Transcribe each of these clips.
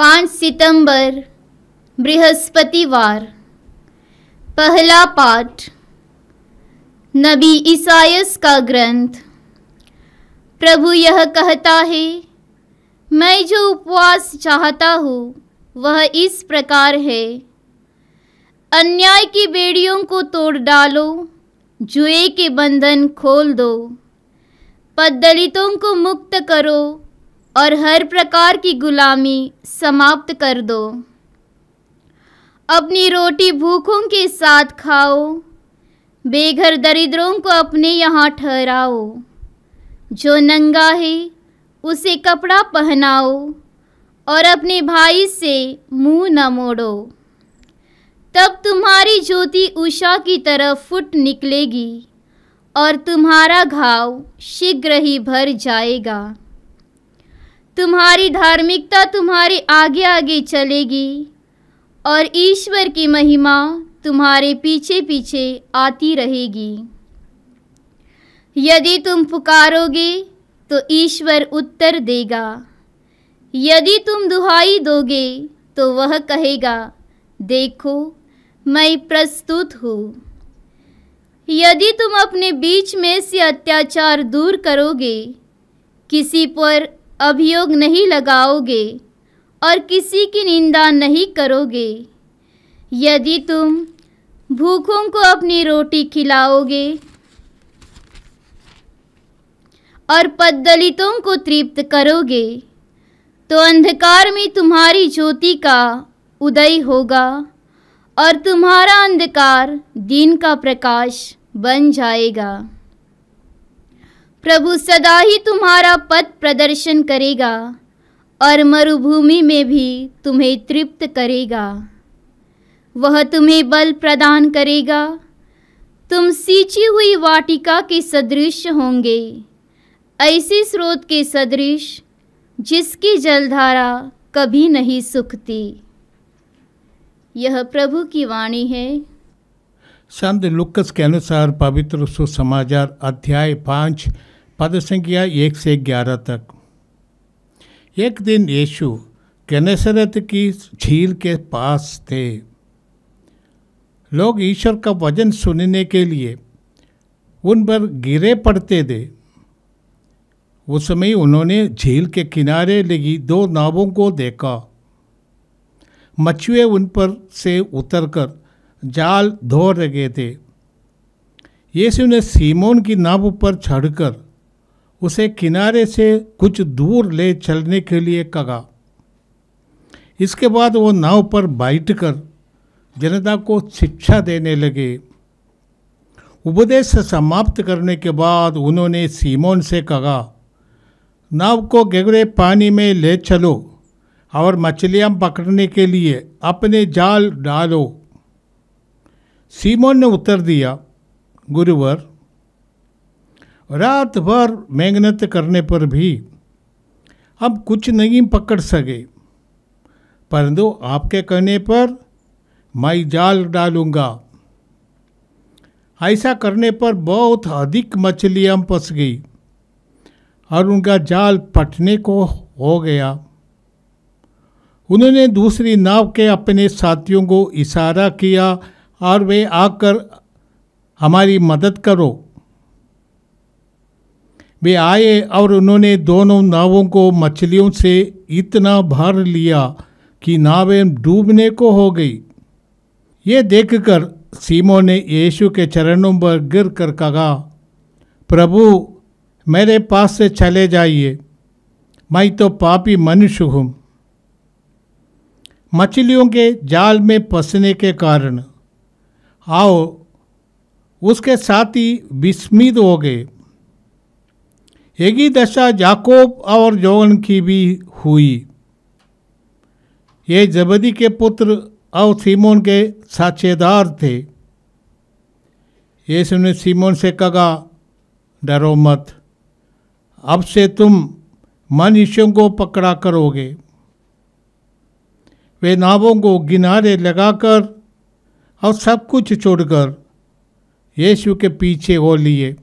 पाँच सितंबर बृहस्पतिवार पहला पाठ नबी ईसायस का ग्रंथ प्रभु यह कहता है मैं जो उपवास चाहता हूँ वह इस प्रकार है अन्याय की बेड़ियों को तोड़ डालो जुए के बंधन खोल दो पद दलितों को मुक्त करो और हर प्रकार की गुलामी समाप्त कर दो अपनी रोटी भूखों के साथ खाओ बेघर दरिद्रों को अपने यहाँ ठहराओ जो नंगा है उसे कपड़ा पहनाओ और अपने भाई से मुंह न मोड़ो तब तुम्हारी ज्योति उषा की तरह फुट निकलेगी और तुम्हारा घाव शीघ्र ही भर जाएगा तुम्हारी धार्मिकता तुम्हारे आगे आगे चलेगी और ईश्वर की महिमा तुम्हारे पीछे पीछे आती रहेगी यदि तुम पुकारोगे तो ईश्वर उत्तर देगा यदि तुम दुहाई दोगे तो वह कहेगा देखो मैं प्रस्तुत हूँ यदि तुम अपने बीच में से अत्याचार दूर करोगे किसी पर अभियोग नहीं लगाओगे और किसी की निंदा नहीं करोगे यदि तुम भूखों को अपनी रोटी खिलाओगे और पद्दलितों को तृप्त करोगे तो अंधकार में तुम्हारी ज्योति का उदय होगा और तुम्हारा अंधकार दिन का प्रकाश बन जाएगा प्रभु सदा ही तुम्हारा पद प्रदर्शन करेगा और मरुभूमि में भी तुम्हें तृप्त करेगा वह तुम्हें बल प्रदान करेगा तुम सींची हुई वाटिका के सदृश होंगे ऐसे स्रोत के सदृश जिसकी जलधारा कभी नहीं सूखती यह प्रभु की वाणी है संत लुकस के अनुसार पवित्र सुसमाचार अध्याय पाँच पद संख्या एक से ग्यारह तक एक दिन यीशु गनेसरत की झील के पास थे लोग ईश्वर का वजन सुनने के लिए उन पर गिरे पड़ते थे उस समय उन्होंने झील के किनारे लगी दो नावों को देखा मछुए उन पर से उतरकर जाल धो रहे थे यीशु ने सीमोन की नाव पर चढ़कर उसे किनारे से कुछ दूर ले चलने के लिए कहा इसके बाद वो नाव पर बैठकर जनता को शिक्षा देने लगे उपदेश समाप्त करने के बाद उन्होंने सीमोन से कहा नाव को गहरे पानी में ले चलो और मछलियाँ पकड़ने के लिए अपने जाल डालो सीमोन ने उत्तर दिया गुरुवर रात भर मेहनत करने पर भी अब कुछ नहीं पकड़ सके परंतु आपके कहने पर मैं जाल डालूंगा ऐसा करने पर बहुत अधिक मछलियाँ फंस गई और उनका जाल पटने को हो गया उन्होंने दूसरी नाव के अपने साथियों को इशारा किया और वे आकर हमारी मदद करो वे आए और उन्होंने दोनों नावों को मछलियों से इतना भर लिया कि नावें डूबने को हो गई ये देखकर सीमो ने यीशु के चरणों पर गिर कर कहा प्रभु मेरे पास से चले जाइए मैं तो पापी मनुष्य हूँ मछलियों के जाल में फंसने के कारण आओ उसके साथ ही विस्मित हो गए यही दशा जाकोब और जौन की भी हुई ये जबदी के पुत्र और सीमोन के साक्षेदार थे यीशु ने सीमोन से कहा डरो मत अब से तुम मनुष्यों को पकड़ा करोगे वे नावों को किनारे लगाकर और सब कुछ छोड़कर यीशु के पीछे हो लिए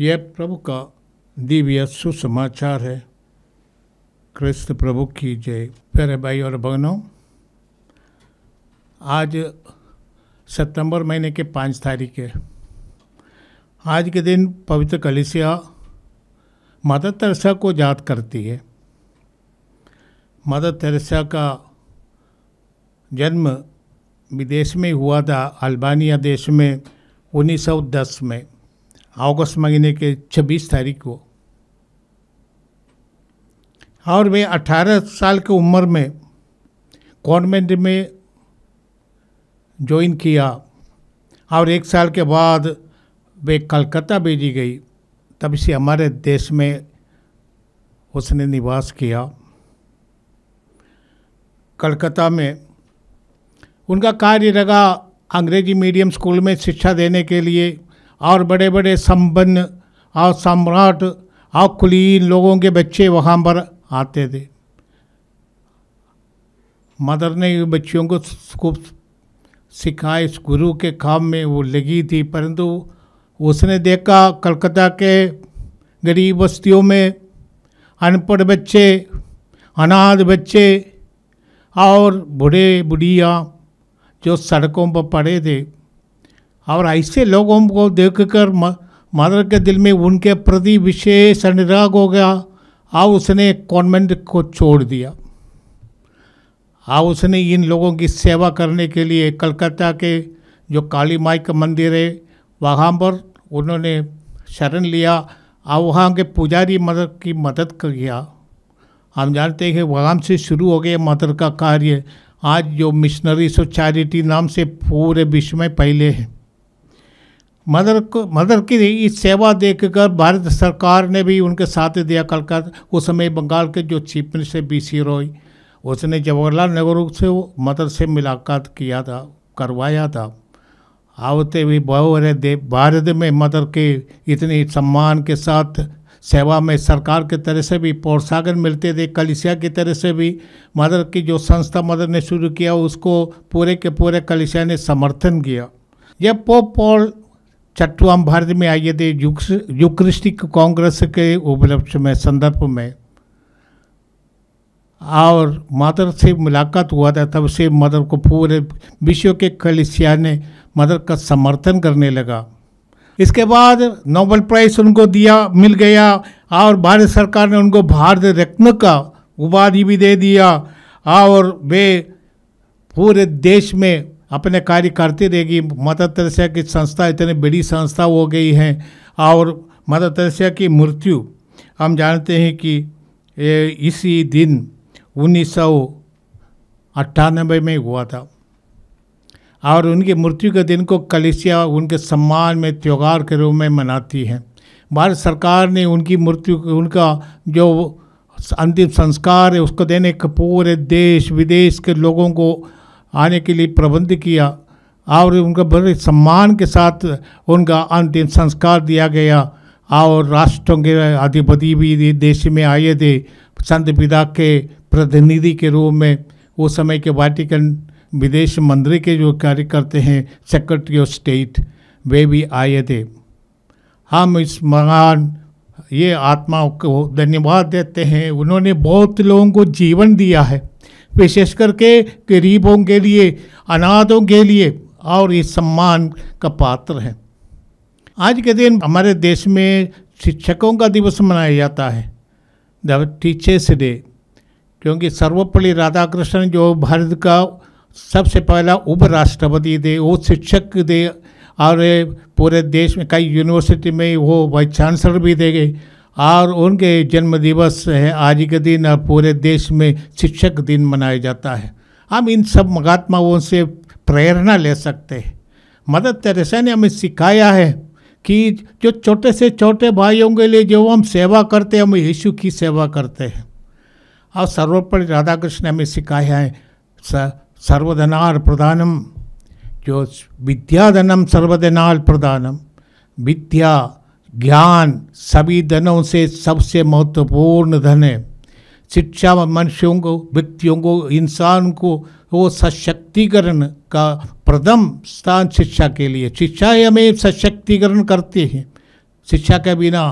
यह प्रभु का दिव्य सुसमाचार है क्रिस्त प्रभु की जय प्यारे भाई और बहनों आज सितंबर महीने के पाँच तारीख है आज के दिन पवित्र कलिसिया माता तरसा को याद करती है माता तरसा का जन्म विदेश में हुआ था अल्बानिया देश में 1910 में अगस्त महीने के 26 तारीख को और मैं 18 साल की उम्र में कॉन्वेंट में ज्वाइन किया और एक साल के बाद वे कलकत्ता भेजी गई तब से हमारे देश में उसने निवास किया कलकत्ता में उनका कार्य लगा अंग्रेजी मीडियम स्कूल में शिक्षा देने के लिए और बड़े बड़े संपन्न और सम्राट और कुलीन लोगों के बच्चे वहाँ पर आते थे मदर ने बच्चियों को खूब सिखाए इस गुरु के काम में वो लगी थी परंतु उसने देखा कलकत्ता के गरीब बस्तियों में अनपढ़ बच्चे अनाथ बच्चे और बूढ़े बुढ़िया जो सड़कों पर पड़े थे और ऐसे लोगों को देख कर मदर के दिल में उनके प्रति विशेष अनुराग हो गया और उसने कॉन्वेंट को छोड़ दिया और उसने इन लोगों की सेवा करने के लिए कलकत्ता के जो काली माई का मंदिर है वहाँ पर उन्होंने शरण लिया और वहाँ के पुजारी मदर की मदद कर गया हम जानते हैं कि वहाँ से शुरू हो गया मदर का कार्य आज जो मिशनरीज और चैरिटी नाम से पूरे विश्व में पहले हैं मदर को मदर की इस सेवा देखकर भारत सरकार ने भी उनके साथ दिया कलकत्ता उस समय बंगाल के जो chief minister B C Roy उसने जवाहरलाल नेहरू से मदर से मुलाकात किया था करवाया था आवते भी बहुरे देव भारत में मदर के इतने सम्मान के साथ सेवा में सरकार के तरह से भी प्रोत्साहन मिलते थे कलिसिया की तरह से भी मदर की जो संस्था मदर ने शुरू किया उसको पूरे के पूरे कलिसिया ने समर्थन किया जब पोप पॉल चट्टुआम भारत में आइए थे यूक्रिस्टिक कांग्रेस के उपलक्ष्य में संदर्भ में और मदर से मुलाकात हुआ था तब से मदर को पूरे विश्व के कलिसिया ने मदर का समर्थन करने लगा इसके बाद नोबल प्राइज़ उनको दिया मिल गया और भारत सरकार ने उनको भारत रत्न का उपाधि भी दे दिया और वे पूरे देश में अपने कार्य करती रहेगी मदर तरसिया की संस्था इतनी बड़ी संस्था हो गई है और मदर तरसिया की मृत्यु हम जानते हैं कि इसी दिन उन्नीस सौ अट्ठानबे में हुआ था और उनकी मृत्यु के दिन को कलेसिया उनके सम्मान में त्यौहार के रूप में मनाती है भारत सरकार ने उनकी मृत्यु उनका जो अंतिम संस्कार है उसको देने के पूरे देश विदेश के लोगों को आने के लिए प्रबंध किया और उनका बड़े सम्मान के साथ उनका अंतिम संस्कार दिया गया और राष्ट्रों के अधिपति भी देश में आए थे संत पिता के प्रतिनिधि के रूप में उस समय के वाटिकन विदेश मंत्री के जो कार्य करते हैं सेक्रेटरी ऑफ स्टेट वे भी आए थे हम इस महान ये आत्माओं को धन्यवाद देते हैं उन्होंने बहुत लोगों को जीवन दिया है विशेष करके गरीबों के लिए अनाथों के लिए और ये सम्मान का पात्र हैं आज के दिन हमारे देश में शिक्षकों का दिवस मनाया जाता है द टीचर्स डे क्योंकि सर्वपल्ली राधाकृष्णन जो भारत का सबसे पहला उपराष्ट्रपति थे वो शिक्षक थे और पूरे देश में कई यूनिवर्सिटी में वो वाइस चांसलर भी थे गए और उनके जन्म दिवस है आज के दिन और पूरे देश में शिक्षक दिन मनाया जाता है हम इन सब महात्माओं से प्रेरणा ले सकते हैं मदर तेरेसा ने हमें सिखाया है कि जो छोटे से छोटे भाइयों के लिए जो हम सेवा करते हैं हम यीशु की सेवा करते हैं और सर्वोपरि राधा कृष्ण ने हमें सिखाया है सर्वधनार प्रधानम जो विद्याधनम सर्वधनाल प्रधानम विद्या ज्ञान सभी धनों से सबसे महत्वपूर्ण धन है शिक्षा मनुष्यों को व्यक्तियों को इंसान को वो सशक्तिकरण का प्रथम स्थान शिक्षा के लिए शिक्षा हमें सशक्तिकरण करती है शिक्षा के बिना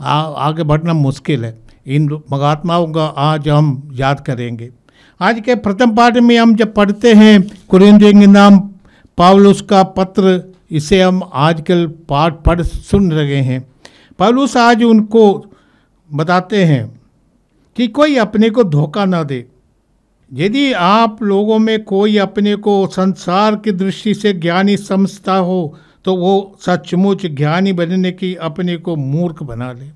आ, आगे बढ़ना मुश्किल है इन महात्माओं का आज हम याद करेंगे आज के प्रथम पाठ में हम जब पढ़ते हैं कुरेंद्र नाम पावलुस का पत्र इसे हम आजकल पाठ पढ़ सुन रहे हैं पलूस आज उनको बताते हैं कि कोई अपने को धोखा ना दे यदि आप लोगों में कोई अपने को संसार की दृष्टि से ज्ञानी समझता हो तो वो सचमुच ज्ञानी बनने की अपने को मूर्ख बना ले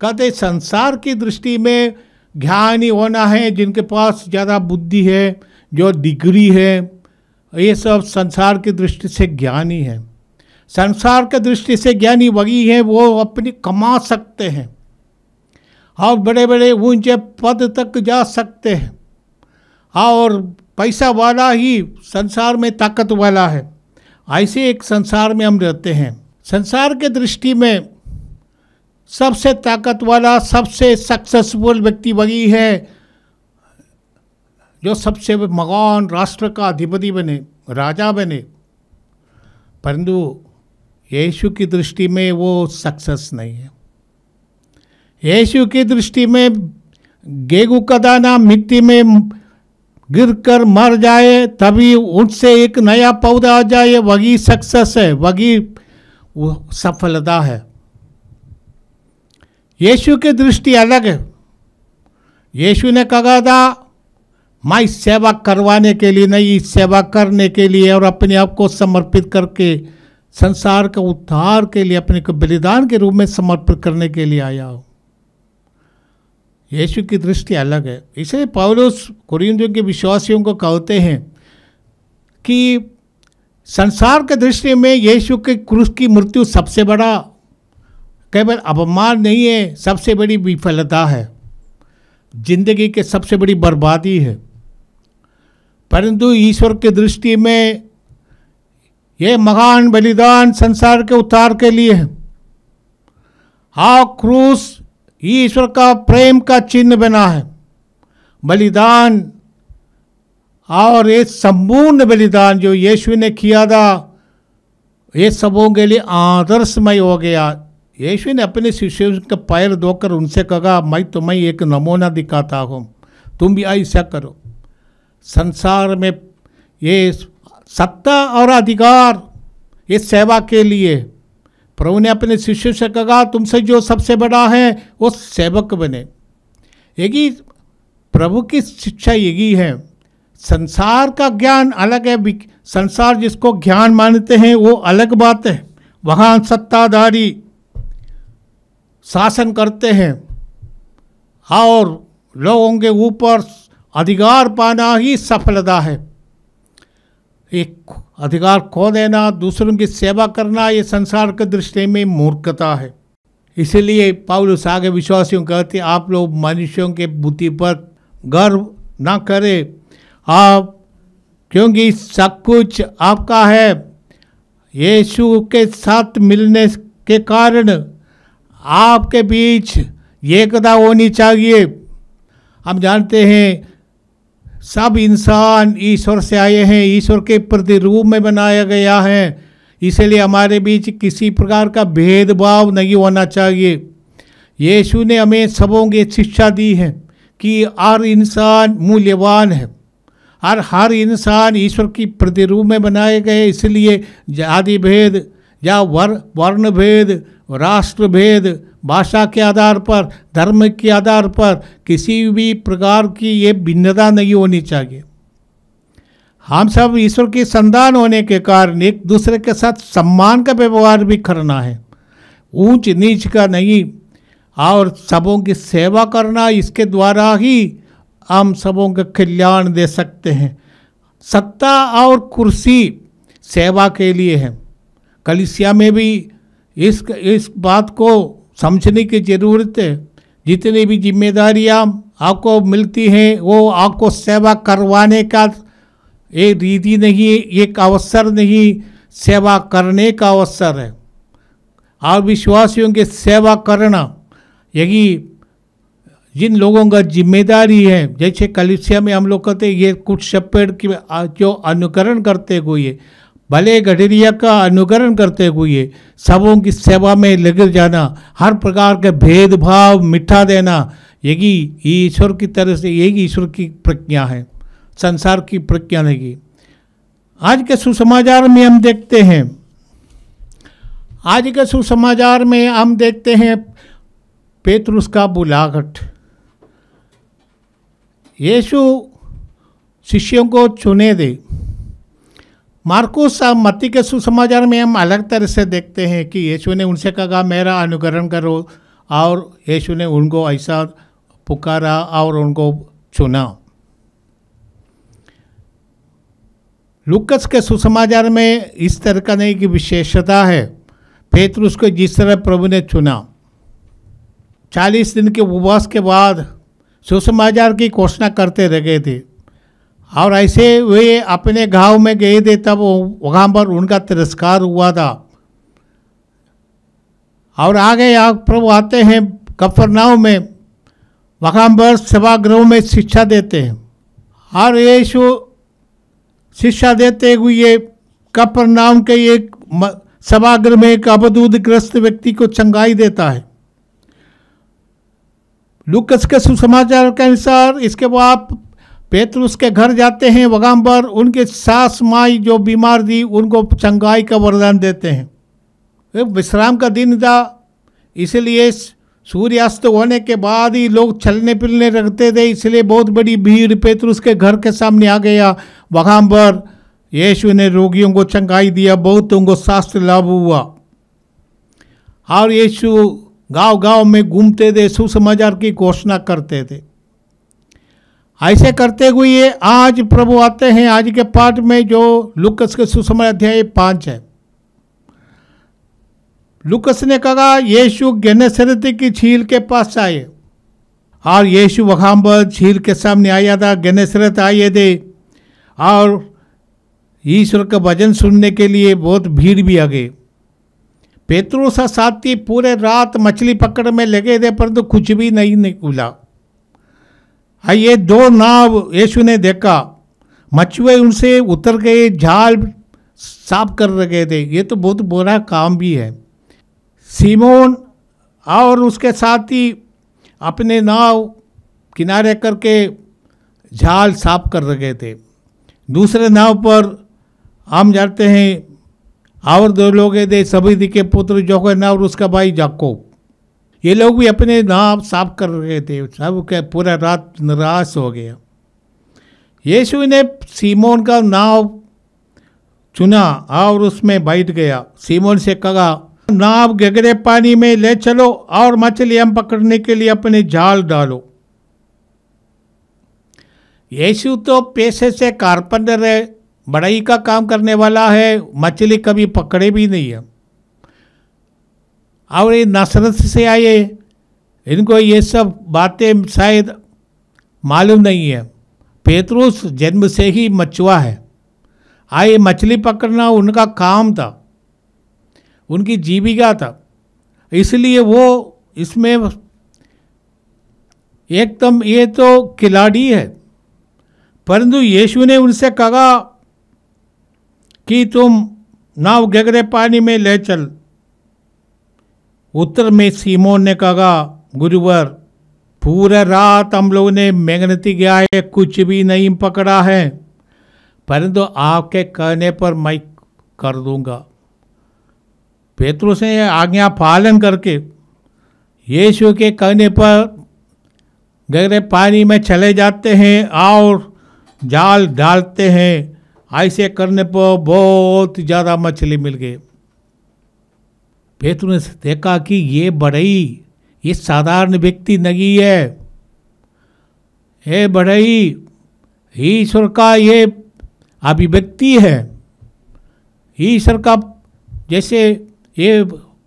कहते संसार की दृष्टि में ज्ञानी होना है जिनके पास ज़्यादा बुद्धि है जो डिग्री है ये सब संसार की दृष्टि से ज्ञानी है संसार के दृष्टि से ज्ञानी वही है वो अपनी कमा सकते हैं और बड़े बड़े ऊंचे पद तक जा सकते हैं और पैसा वाला ही संसार में ताकत वाला है ऐसे एक संसार में हम रहते हैं संसार के दृष्टि में सबसे ताकत वाला सबसे सक्सेसफुल व्यक्ति वही है जो सबसे महान राष्ट्र का अधिपति बने राजा बने परंतु यीशु की दृष्टि में वो सक्सेस नहीं है यीशु की दृष्टि में गेगू का दाना मिट्टी में गिर कर मर जाए तभी उनसे एक नया पौधा आ जाए वही सक्सेस है वही सफलता है यीशु की दृष्टि अलग है यीशु ने कहा था मैं सेवा करवाने के लिए नहीं सेवा करने के लिए और अपने आप को समर्पित करके संसार का उद्धार के लिए अपने को बलिदान के रूप में समर्पित करने के लिए आया हो यीशु की दृष्टि अलग है इसे पावलोस कुरिंदों के विश्वासियों को कहते हैं कि संसार के दृष्टि में यीशु के क्रूस की मृत्यु सबसे बड़ा केवल अपमान नहीं है सबसे बड़ी विफलता है जिंदगी के सबसे बड़ी बर्बादी है परंतु ईश्वर की दृष्टि में ये महान बलिदान संसार के उद्धार के लिए है हा क्रूस ईश्वर का प्रेम का चिन्ह बना है बलिदान और ये संपूर्ण बलिदान जो यीशु ने किया था ये सबों के लिए आदर्शमय हो गया यीशु ने अपने शिष्यों के पैर धोकर उनसे कहा मैं तुम्हें एक नमूना दिखाता हूँ तुम भी ऐसा करो संसार में ये सत्ता और अधिकार ये सेवा के लिए प्रभु ने अपने शिष्य से कहा तुमसे जो सबसे बड़ा है वो सेवक बने यही प्रभु की शिक्षा यही है संसार का ज्ञान अलग है संसार जिसको ज्ञान मानते हैं वो अलग बात है वहाँ सत्ताधारी शासन करते हैं और लोगों के ऊपर अधिकार पाना ही सफलता है एक अधिकार खो देना दूसरों की सेवा करना ये संसार के दृष्टि में मूर्खता है इसलिए पाउलस सागे विश्वासियों कहते आप लोग मनुष्यों के बुद्धि पर गर्व ना करें आप क्योंकि सब कुछ आपका है यीशु के साथ मिलने के कारण आपके बीच एकता होनी चाहिए हम जानते हैं सब इंसान ईश्वर से आए हैं ईश्वर के प्रतिरूप में बनाया गया है इसलिए हमारे बीच किसी प्रकार का भेदभाव नहीं होना चाहिए यीशु ने हमें सबों की शिक्षा दी है कि हर इंसान मूल्यवान है और हर इंसान ईश्वर की प्रतिरूप में बनाए गए इसलिए जाति भेद या वर वर्ण भेद राष्ट्र भेद भाषा के आधार पर धर्म के आधार पर किसी भी प्रकार की ये भिन्नता नहीं होनी चाहिए हम सब ईश्वर की संतान होने के कारण एक दूसरे के साथ सम्मान का व्यवहार भी करना है ऊंच नीच का नहीं और सबों की सेवा करना इसके द्वारा ही हम सबों का कल्याण दे सकते हैं सत्ता और कुर्सी सेवा के लिए है कलिसिया में भी इस इस बात को समझने की ज़रूरत है जितनी भी जिम्मेदारियाँ आपको मिलती हैं वो आपको सेवा करवाने का एक रीति नहीं एक अवसर नहीं सेवा करने का अवसर है आप विश्वासियों के सेवा करना यही जिन लोगों का जिम्मेदारी है जैसे कलिसिया में हम लोग कहते हैं ये कुछ शपेड़ की जो अनुकरण करते हुए भले गडरिया का अनुकरण करते हुए सबों की सेवा में लग जाना हर प्रकार के भेदभाव मिठा देना यही ईश्वर की तरह से यही ईश्वर की प्रज्ञा है संसार की प्रज्ञा नहीं आज के सुसमाचार में हम देखते हैं आज के सुसमाचार में हम देखते हैं पेतरुष का बुलाघट यीशु शिष्यों को चुने दे मार्कोस मत्ती के सुसमाचार में हम अलग तरह से देखते हैं कि यीशु ने उनसे कहा मेरा अनुकरण करो और यीशु ने उनको ऐसा पुकारा और उनको चुना लुकस के सुसमाचार में इस तरह का नहीं कि विशेषता है पेतरुस को जिस तरह प्रभु ने चुना चालीस दिन के उपवास के बाद सुसमाचार की घोषणा करते रह गए थे और ऐसे वे अपने गांव में गए थे तब वहाँ पर उनका तिरस्कार हुआ था और आगे आप प्रभु आते हैं कफरनाव में वहाँ पर सभागृह में शिक्षा देते हैं और शो शिक्षा देते हुए ये नाम के एक सभागृह में एक अवधूतग्रस्त व्यक्ति को चंगाई देता है लुकस के सुसमाचार के अनुसार इसके बाद पेत्र उसके घर जाते हैं वगाम्बर उनके सास माई जो बीमार थी उनको चंगाई का वरदान देते हैं विश्राम का दिन था इसलिए सूर्यास्त होने के बाद ही लोग चलने फिरने रखते थे इसलिए बहुत बड़ी भीड़ पेतरुस के घर के सामने आ गया वगाम पर यीशु ने रोगियों को चंगाई दिया बहुत उनको शास्त्र लाभ हुआ और यीशु गांव-गांव में घूमते थे सुसमाचार की घोषणा करते थे ऐसे करते हुए ये आज प्रभु आते हैं आज के पाठ में जो लुकस के सुसमय अध्याय पाँच है लुकस ने कहा यीशु गहने की झील के पास आए और यीशु वहां पर झील के सामने आया था गहने सरत आए थे और ईश्वर का भजन सुनने के लिए बहुत भीड़ भी आ गई सा साथी पूरे रात मछली पकड़ में लगे थे परंतु तो कुछ भी नहीं निकला ये दो नाव यीशु ने देखा मछुए उनसे उतर गए झाल साफ कर रखे थे ये तो बहुत बुरा काम भी है सीमोन और उसके साथ ही अपने नाव किनारे करके झाल साफ कर रखे थे दूसरे नाव पर हम जाते हैं और दो लोग थे सभी दिखे पुत्र नाव और उसका भाई जाकोब ये लोग भी अपने नाम साफ कर रहे थे सब के पूरा रात निराश हो गया यीशु ने सीमोन का नाव चुना और उसमें बैठ गया सीमोन से कहा नाव गगरे पानी में ले चलो और मछली हम पकड़ने के लिए अपने जाल डालो यीशु तो पेशे से कारपेंटर है बड़ाई का काम करने वाला है मछली कभी पकड़े भी नहीं है और ये नसरत से आए इनको ये सब बातें शायद मालूम नहीं है पेतरूस जन्म से ही मछुआ है आए मछली पकड़ना उनका काम था उनकी जीविका था इसलिए वो इसमें एकदम ये तो खिलाड़ी है परंतु यीशु ने उनसे कहा कि तुम नाव गगरे पानी में ले चल उत्तर में सीमोन ने कहा गुरुवर पूरा रात हम लोगों ने मेहनती गया है कुछ भी नहीं पकड़ा है परंतु आपके कहने पर मैं कर दूंगा पेतरों से आज्ञा पालन करके यीशु के कहने पर गहरे पानी में चले जाते हैं और जाल डालते हैं ऐसे करने पर बहुत ज़्यादा मछली मिल गई पेतु ने देखा कि ये बड़ई ये साधारण व्यक्ति नहीं है ये बड़ई ईश्वर का ये अभिव्यक्ति है ईश्वर का जैसे ये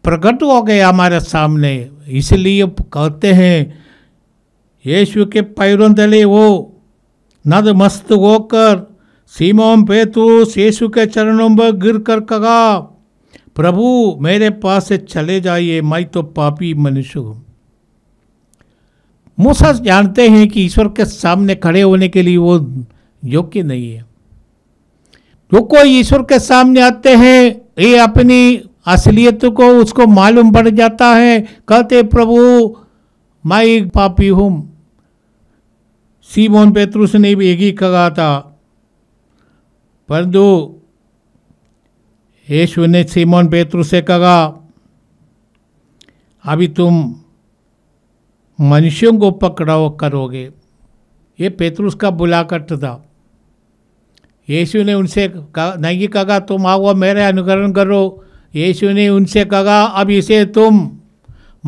प्रकट हो गया हमारे सामने इसलिए कहते हैं यीशु के पैरों तले वो नद मस्त होकर सीमा पेतु यीशु के चरणों पर गिर कर कगा प्रभु मेरे पास से चले जाइए मैं तो पापी मनुष्य हूँ मूसा जानते हैं कि ईश्वर के सामने खड़े होने के लिए वो योग्य नहीं है जो कोई ईश्वर के सामने आते हैं ये अपनी असलियत को उसको मालूम पड़ जाता है कहते प्रभु मैं पापी हूँ सीमोन पेतरुस ने भी एक ही कहा था परंतु यीशु ने सीमोन पेतरु से कहा अभी तुम मनुष्यों को पकड़ाओ करोगे ये पेतरुस का बुलाकट था यीशु ने उनसे कहा नहीं कहा तुम आओ मेरे अनुकरण करो यीशु ने उनसे कहा अब इसे तुम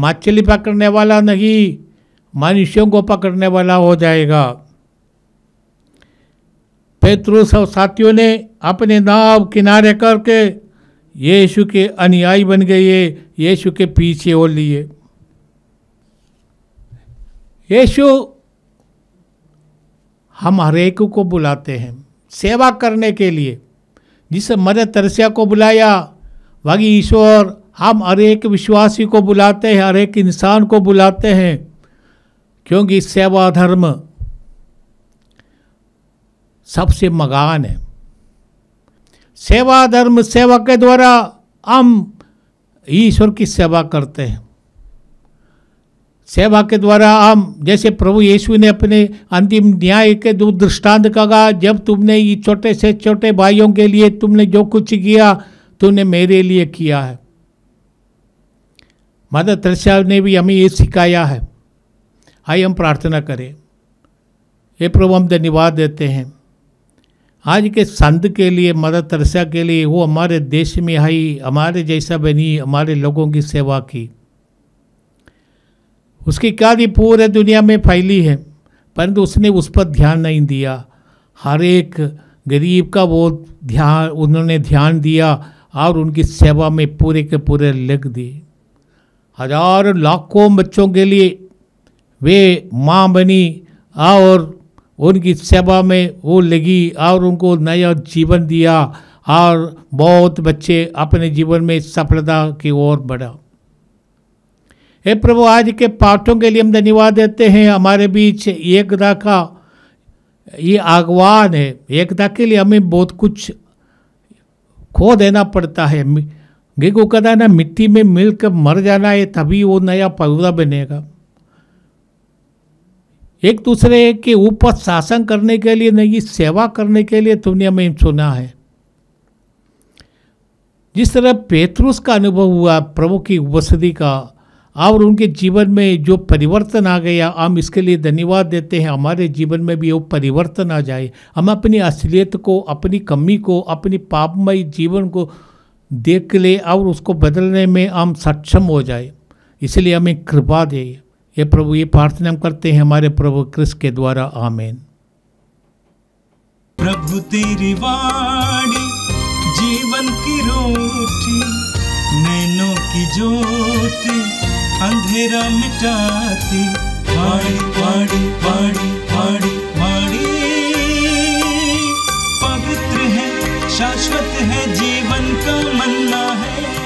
मछली पकड़ने वाला नहीं मनुष्यों को पकड़ने वाला हो जाएगा पेतरुस और साथियों ने अपने नाव किनारे करके यीशु के अनुयायी बन गए यीशु के पीछे हो लिए यीशु हम हरेक को बुलाते हैं सेवा करने के लिए जिस मदर तरसिया को बुलाया वही ईश्वर हम हरेक विश्वासी को बुलाते हैं हरेक इंसान को बुलाते हैं क्योंकि सेवा धर्म सबसे मगान है सेवा धर्म सेवा के द्वारा हम ईश्वर की सेवा करते हैं सेवा के द्वारा हम जैसे प्रभु यीशु ने अपने अंतिम न्याय के दो दृष्टांत कहा जब तुमने ये छोटे से छोटे भाइयों के लिए तुमने जो कुछ किया तुमने मेरे लिए किया है माता त्रिशा ने भी हमें ये सिखाया है आइए हम प्रार्थना करें ये प्रभु हम धन्यवाद देते हैं आज के संत के लिए मदर तरसा के लिए वो हमारे देश में आई हमारे जैसा बनी हमारे लोगों की सेवा की उसकी कार्य पूरे दुनिया में फैली है परंतु उसने उस पर ध्यान नहीं दिया हर एक गरीब का वो ध्यान उन्होंने ध्यान दिया और उनकी सेवा में पूरे के पूरे लग दिए हजारों लाखों बच्चों के लिए वे माँ बनी और उनकी सेवा में वो लगी और उनको नया जीवन दिया और बहुत बच्चे अपने जीवन में सफलता की ओर बढ़ा हे प्रभु आज के पाठों के लिए हम धन्यवाद देते हैं हमारे बीच एकता का ये आगवान है एकता के लिए हमें बहुत कुछ खो देना पड़ता है देखो कदा ना मिट्टी में मिलकर मर जाना है तभी वो नया पौधा बनेगा एक दूसरे के ऊपर शासन करने के लिए नहीं सेवा करने के लिए दुनिया में सुना है जिस तरह पेतरुष का अनुभव हुआ प्रभु की उपस्थिति का और उनके जीवन में जो परिवर्तन आ गया हम इसके लिए धन्यवाद देते हैं हमारे जीवन में भी वो परिवर्तन आ जाए हम अपनी असलियत को अपनी कमी को अपनी पापमय जीवन को देख ले और उसको बदलने में हम सक्षम हो जाए इसलिए हमें कृपा दे ये प्रभु ये प्रार्थना हम करते हैं हमारे प्रभु कृष्ण के द्वारा आमेन प्रभु तेरी वाणी जीवन की रोटी नैनों की ज्योति अंधेरा मिटाती वाणी वाणी वाणी वाणी वाणी पवित्र है शाश्वत है जीवन का मन्ना है